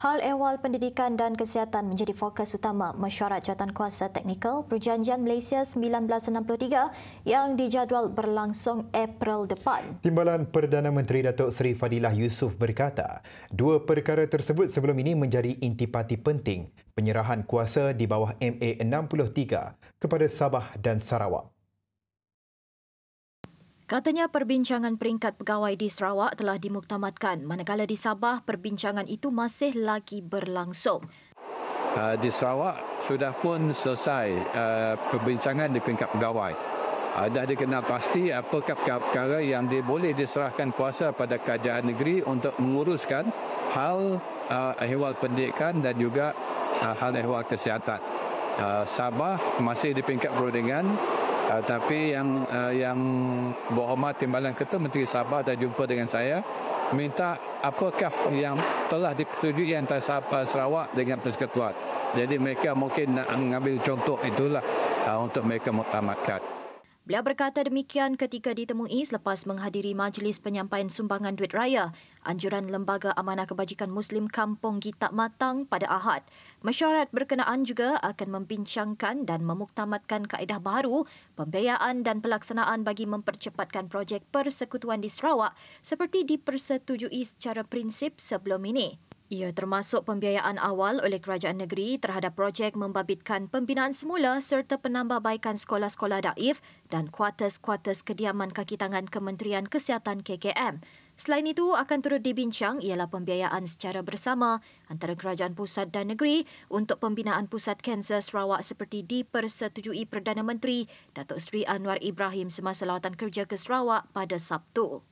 Hal ehwal pendidikan dan kesihatan menjadi fokus utama mesyuarat kuasa teknikal Perjanjian Malaysia 1963 yang dijadual berlangsung April depan. Timbalan Perdana Menteri Datuk Seri Fadilah Yusuf berkata, dua perkara tersebut sebelum ini menjadi intipati penting penyerahan kuasa di bawah MA63 kepada Sabah dan Sarawak. Katanya perbincangan peringkat pegawai di Sarawak telah dimuktamadkan manakala di Sabah perbincangan itu masih lagi berlangsung. Uh, di Sarawak sudah pun selesai uh, perbincangan di peringkat pegawai. Uh, dikenal pasti apakah perkara yang di, boleh diserahkan kuasa pada kerajaan negeri untuk menguruskan hal uh, ehwal pendidikan dan juga uh, hal ehwal kesihatan. Uh, Sabah masih di peringkat perundingan uh, tapi yang uh, yang berhormat Timbalan Ketua Menteri Sabah dah jumpa dengan saya minta apakah yang telah dipersetujui antara Sabah Sarawak dengan Persekutuan. Jadi mereka mungkin nak mengambil contoh itulah uh, untuk mereka mutamatkan. Beliau berkata demikian ketika ditemui selepas menghadiri majlis penyampaian sumbangan duit raya anjuran Lembaga Amanah Kebajikan Muslim Kampung Gitak Matang pada Ahad. Mesyuarat berkenaan juga akan membincangkan dan memuktamadkan kaedah baru pembiayaan dan pelaksanaan bagi mempercepatkan projek persekutuan di Sarawak seperti dipersetujui secara prinsip sebelum ini. Ia termasuk pembiayaan awal oleh kerajaan negeri terhadap projek membabitkan pembinaan semula serta penambahbaikan sekolah-sekolah daif dan kuartus-kuartus kediaman kaki tangan Kementerian Kesihatan KKM. Selain itu, akan turut dibincang ialah pembiayaan secara bersama antara kerajaan pusat dan negeri untuk pembinaan pusat kanser Sarawak seperti dipersetujui Perdana Menteri Datuk Seri Anwar Ibrahim semasa lawatan kerja ke Sarawak pada Sabtu.